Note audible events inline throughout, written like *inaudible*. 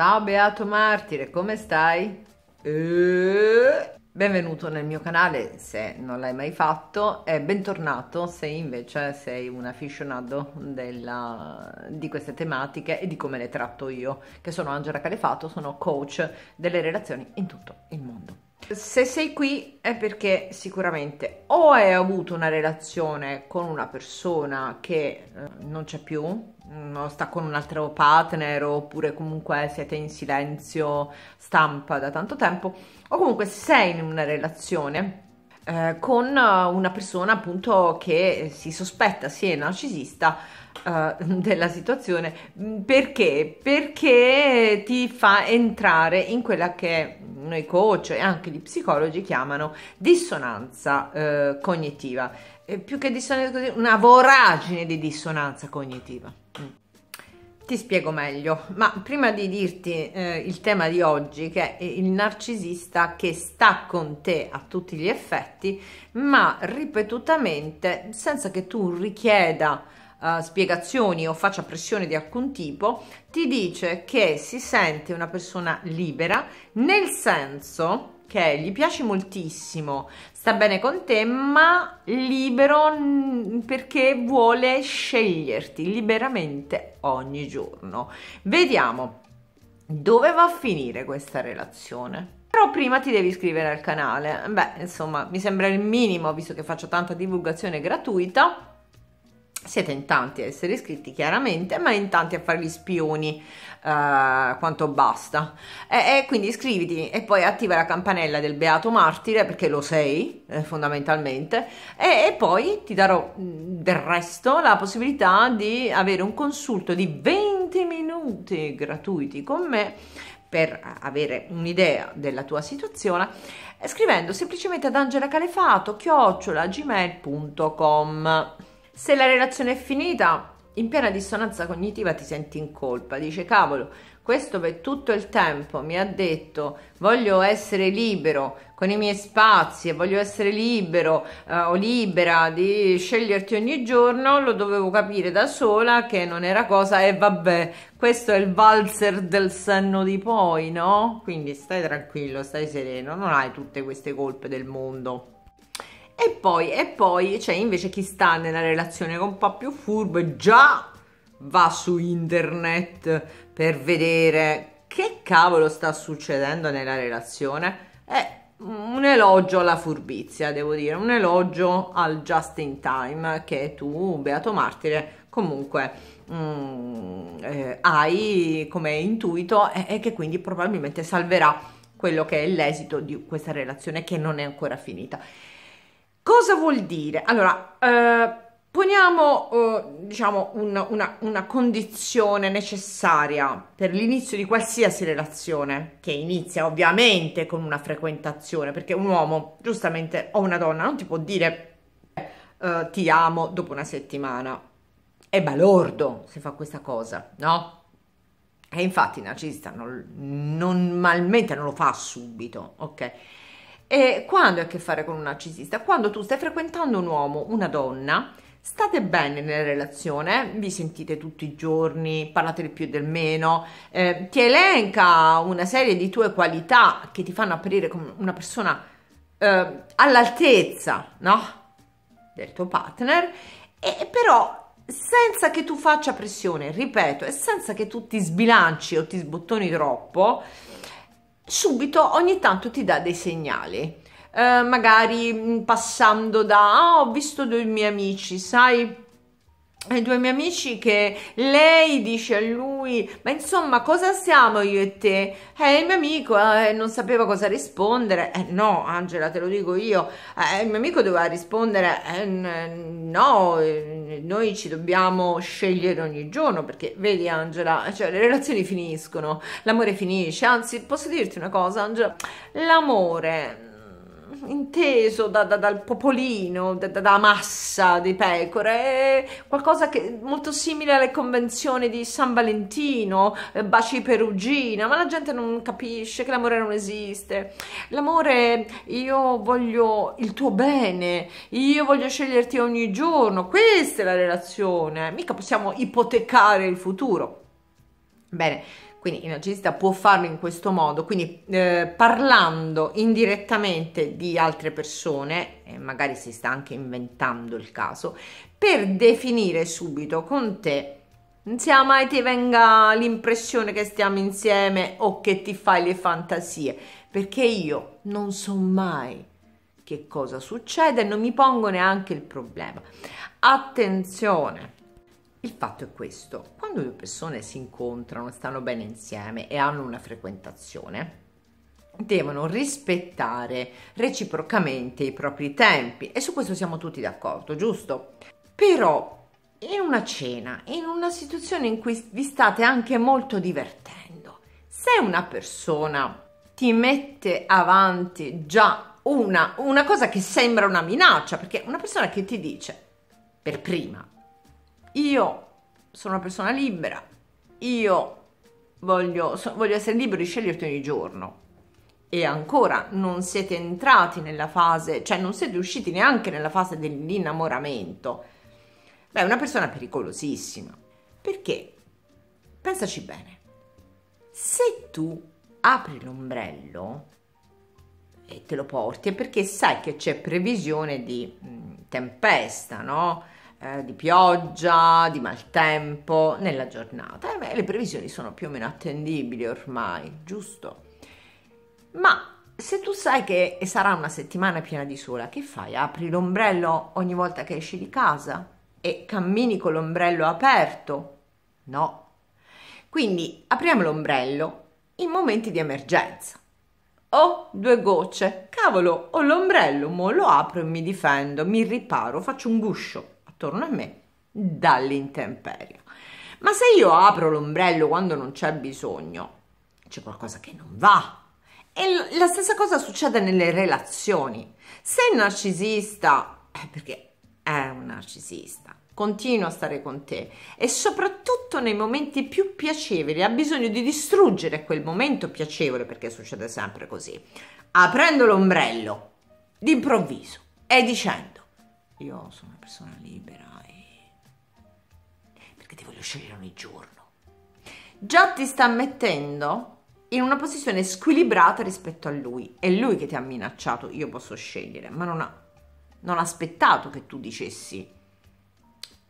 Ciao Beato Martire, come stai? E... Benvenuto nel mio canale se non l'hai mai fatto e bentornato se invece sei un afficionato della, di queste tematiche e di come le tratto io, che sono Angela Calefato, sono coach delle relazioni in tutto il mondo. Se sei qui è perché sicuramente o hai avuto una relazione con una persona che eh, non c'è più, sta con un altro partner oppure comunque siete in silenzio stampa da tanto tempo o comunque sei in una relazione eh, con eh, una persona appunto che si sospetta sia narcisista eh, *laughs* della situazione mm, perché perché ti fa entrare in quella che noi coach e anche gli psicologi chiamano dissonanza eh, cognitiva più che dissonanza una voragine di dissonanza cognitiva mm. Ti spiego meglio, ma prima di dirti eh, il tema di oggi, che è il narcisista che sta con te a tutti gli effetti, ma ripetutamente, senza che tu richieda eh, spiegazioni o faccia pressione di alcun tipo, ti dice che si sente una persona libera, nel senso che gli piace moltissimo, sta bene con te, ma libero perché vuole sceglierti liberamente ogni giorno. Vediamo dove va a finire questa relazione. Però prima ti devi iscrivere al canale. Beh, insomma, mi sembra il minimo, visto che faccio tanta divulgazione gratuita siete in tanti a essere iscritti chiaramente, ma in tanti a fare gli spioni eh, quanto basta. E, e, quindi iscriviti e poi attiva la campanella del Beato Martire perché lo sei eh, fondamentalmente e, e, poi ti darò del resto la possibilità di avere un consulto di 20 minuti gratuiti con me per avere un'idea della tua situazione scrivendo semplicemente ad angela chiocciola gmail.com se la relazione è finita, in piena dissonanza cognitiva ti senti in colpa, dice cavolo, questo per tutto il tempo mi ha detto voglio essere libero con i miei spazi e voglio essere libero eh, o libera di sceglierti ogni giorno, lo dovevo capire da sola che non era cosa e vabbè, questo è il valzer del senno di poi, no? Quindi stai tranquillo, stai sereno, non hai tutte queste colpe del mondo. E poi, e poi c'è cioè invece chi sta nella relazione un po' più furbo e già va su internet per vedere che cavolo sta succedendo nella relazione. È un elogio alla furbizia, devo dire, un elogio al just in time che tu, Beato Martire, comunque mm, eh, hai come intuito e, e che quindi probabilmente salverà quello che è l'esito di questa relazione che non è ancora finita. Cosa vuol dire? Allora, eh, poniamo eh, diciamo un, una, una condizione necessaria per l'inizio di qualsiasi relazione, che inizia ovviamente con una frequentazione, perché un uomo, giustamente, o una donna non ti può dire Uh, ti amo dopo una settimana. È balordo se fa questa cosa, no? E infatti il narcisista normalmente non lo fa subito, ok? E quando hai a che fare con un narcisista? Quando tu stai frequentando un uomo, una donna, state bene nella relazione, vi sentite tutti i giorni, parlate del più e del meno, eh, ti elenca una serie di tue qualità che ti fanno apparire come una persona eh, all'altezza, no? Del tuo partner, e però senza che tu faccia pressione, ripeto, e senza che tu ti sbilanci o ti sbottoni troppo, subito ogni tanto ti dà dei segnali. Eh, magari mm, passando da ah, ho visto dei miei amici, sai, ai due miei amici che lei dice a lui ma insomma cosa siamo io e te eh il mio amico eh, non sapeva cosa rispondere eh no Angela te lo dico io eh, il mio amico doveva rispondere eh, no eh, noi ci dobbiamo scegliere ogni giorno perché vedi Angela cioè le relazioni finiscono l'amore finisce anzi posso dirti una cosa Angela l'amore inteso da, da, dal popolino, da, da, massa di pecore, qualcosa che molto simile alle convenzioni di San Valentino, eh, baci perugina, ma la gente non capisce che l'amore non esiste. L'amore, io voglio il tuo bene, io voglio sceglierti ogni giorno, questa è la relazione, mica possiamo ipotecare il futuro. Bene. Quindi il narcisista può farlo in questo modo, quindi eh, parlando indirettamente di altre persone, e magari si sta anche inventando il caso, per definire subito con te sia mai ti venga l'impressione che stiamo insieme o che ti fai le fantasie, perché io non so mai che cosa succede e non mi pongo neanche il problema. Attenzione! Il fatto è questo, quando due persone si incontrano, stanno bene insieme e hanno una frequentazione, devono rispettare reciprocamente i propri tempi e su questo siamo tutti d'accordo, giusto? Però in una cena, in una situazione in cui vi state anche molto divertendo, se una persona ti mette avanti già una, una cosa che sembra una minaccia, perché una persona che ti dice per prima io sono una persona libera, io voglio, so, voglio essere libero di sceglierti ogni giorno e ancora non siete entrati nella fase, cioè non siete usciti neanche nella fase dell'innamoramento, beh, è una persona pericolosissima. Perché? Pensaci bene. Se tu apri l'ombrello e te lo porti è perché sai che c'è previsione di mh, mm, tempesta, no? eh, di pioggia, di maltempo nella giornata. E beh, le previsioni sono più o meno attendibili ormai, giusto? Ma se tu sai che sarà una settimana piena di sole, che fai? Apri l'ombrello ogni volta che esci di casa e cammini con l'ombrello aperto? No. Quindi apriamo l'ombrello in momenti di emergenza. Oh, due gocce. Cavolo, ho l'ombrello, mo lo apro e mi difendo, mi riparo, faccio un guscio attorno a me dall'intemperio. Ma se io apro l'ombrello quando non c'è bisogno, c'è qualcosa che non va. E la stessa cosa succede nelle relazioni. Se il narcisista, perché è un narcisista, continua a stare con te e soprattutto nei momenti più piacevoli ha bisogno di distruggere quel momento piacevole perché succede sempre così aprendo l'ombrello d'improvviso e dicendo io sono una persona libera e... Perché ti voglio scegliere ogni giorno. Già ti sta mettendo in una posizione squilibrata rispetto a lui. È lui che ti ha minacciato, io posso scegliere, ma non ha, non ha aspettato che tu dicessi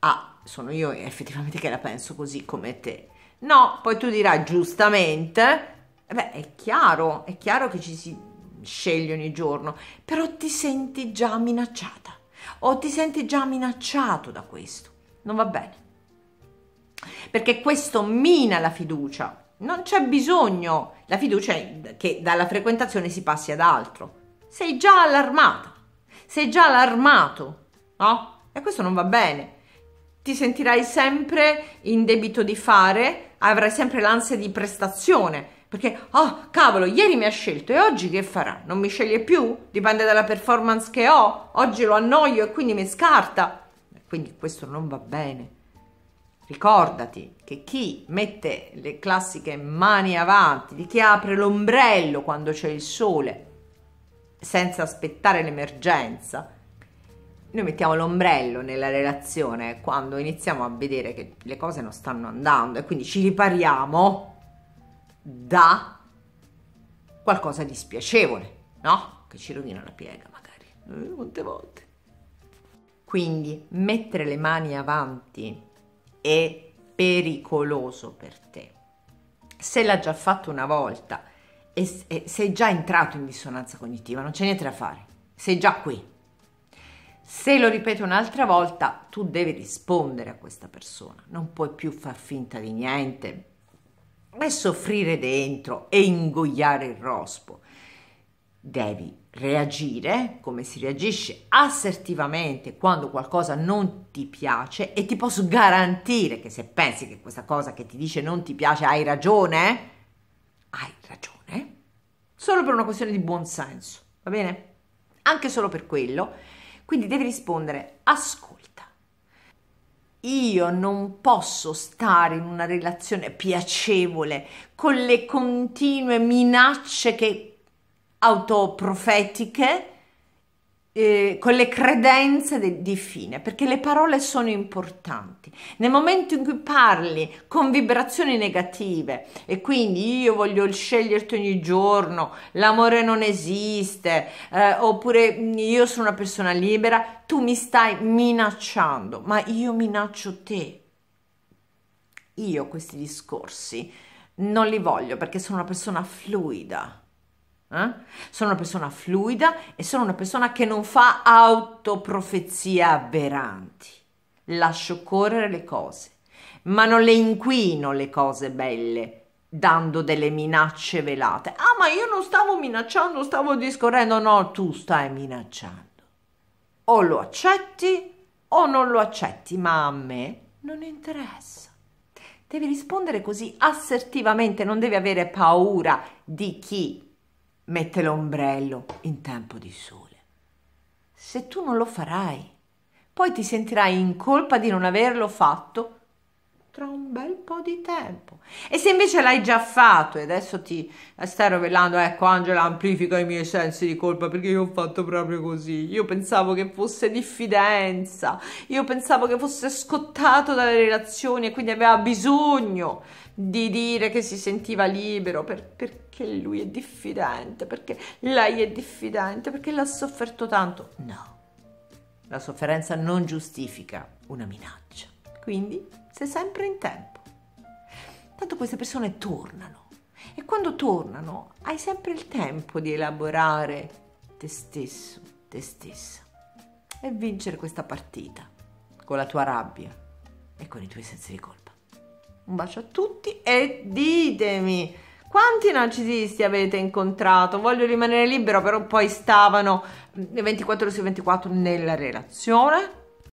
ah, sono io effettivamente che la penso così come te. No, poi tu dirai giustamente, eh beh, è chiaro, è chiaro che ci si sceglie ogni giorno, però ti senti già minacciata o ti senti già minacciato da questo. Non va bene. Perché questo mina la fiducia. Non c'è bisogno, la fiducia è che dalla frequentazione si passi ad altro. Sei già allarmata, sei già allarmato, no? E questo non va bene. Ti sentirai sempre in debito di fare, avrai sempre l'ansia di prestazione perché, oh cavolo, ieri mi ha scelto e oggi che farà? Non mi sceglie più? Dipende dalla performance che ho. Oggi lo annoio e quindi mi scarta. Quindi questo non va bene. Ricordati che chi mette le classiche mani avanti, di chi apre l'ombrello quando c'è il sole, senza aspettare l'emergenza, noi mettiamo l'ombrello nella relazione quando iniziamo a vedere che le cose non stanno andando e quindi ci ripariamo da qualcosa di spiacevole, no? Che ci rovina la piega magari, eh, molte volte. Quindi mettere le mani avanti è pericoloso per te. Se l'ha già fatto una volta e, e sei già entrato in dissonanza cognitiva, non c'è niente da fare, sei già qui. Se lo ripeto un'altra volta, tu devi rispondere a questa persona, non puoi più far finta di niente, e soffrire dentro e ingoiare il rospo. Devi reagire come si reagisce assertivamente quando qualcosa non ti piace e ti posso garantire che se pensi che questa cosa che ti dice non ti piace hai ragione, hai ragione, solo per una questione di buon senso, va bene? Anche solo per quello. Quindi devi rispondere ascolta io non posso stare in una relazione piacevole con le continue minacce che autoprofetiche eh, con le credenze de, di fine, perché le parole sono importanti. Nel momento in cui parli con vibrazioni negative e quindi io voglio sceglierti ogni giorno, l'amore non esiste, eh, oppure mm, io sono una persona libera, tu mi stai minacciando, ma io minaccio te. Io questi discorsi non li voglio perché sono una persona fluida eh? Sono una persona fluida e sono una persona che non fa autoprofezie aberranti. Lascio correre le cose, ma non le inquino le cose belle dando delle minacce velate. Ah, ma io non stavo minacciando, stavo discorrendo. No, tu stai minacciando. O lo accetti o non lo accetti, ma a me non interessa. Devi rispondere così assertivamente, non devi avere paura di chi mette l'ombrello in tempo di sole. Se tu non lo farai, poi ti sentirai in colpa di non averlo fatto tra un bel po' di tempo. E se invece l'hai già fatto e adesso ti eh, stai rovellando, ecco Angela amplifica i miei sensi di colpa perché io ho fatto proprio così, io pensavo che fosse diffidenza, io pensavo che fosse scottato dalle relazioni e quindi aveva bisogno di dire che si sentiva libero per, perché lui è diffidente, perché lei è diffidente, perché l'ha sofferto tanto. No, la sofferenza non giustifica una minaccia. Quindi sei sempre in tempo. Tanto queste persone tornano e quando tornano hai sempre il tempo di elaborare te stesso, te stessa e vincere questa partita con la tua rabbia e con i tuoi sensi di colpa. Un bacio a tutti e ditemi quanti narcisisti avete incontrato? Voglio rimanere libero, però poi stavano 24 ore su 24 nella relazione